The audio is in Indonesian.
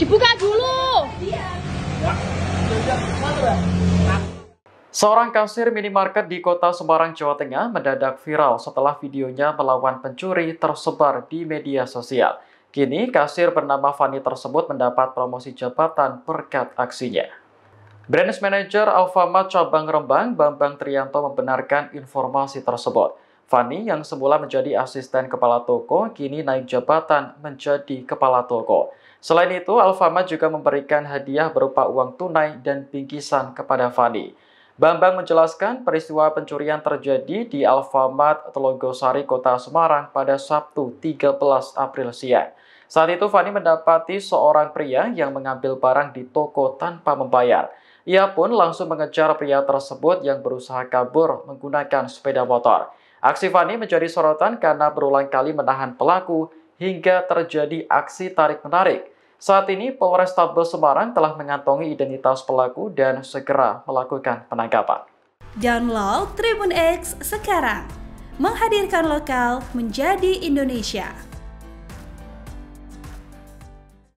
Dibuka dulu. Seorang kasir minimarket di kota Semarang, Jawa Tengah mendadak viral setelah videonya melawan pencuri tersebar di media sosial. Kini, kasir bernama Fani tersebut mendapat promosi jabatan berkat aksinya. Brand Manager Alfamart Cabang Rembang, Bambang Trianto membenarkan informasi tersebut. Fani yang semula menjadi asisten kepala toko kini naik jabatan menjadi kepala toko. Selain itu, Alfamart juga memberikan hadiah berupa uang tunai dan bingkisan kepada Fani. Bambang menjelaskan peristiwa pencurian terjadi di Alfamart Telogosari, Kota Semarang pada Sabtu 13 April siang. Saat itu Fani mendapati seorang pria yang mengambil barang di toko tanpa membayar. Ia pun langsung mengejar pria tersebut yang berusaha kabur menggunakan sepeda motor. Aksi Fani menjadi sorotan karena berulang kali menahan pelaku hingga terjadi aksi tarik-menarik. Saat ini, Polrestabes Semarang telah mengantongi identitas pelaku dan segera melakukan penangkapan. Download Tribun X sekarang, menghadirkan lokal menjadi Indonesia.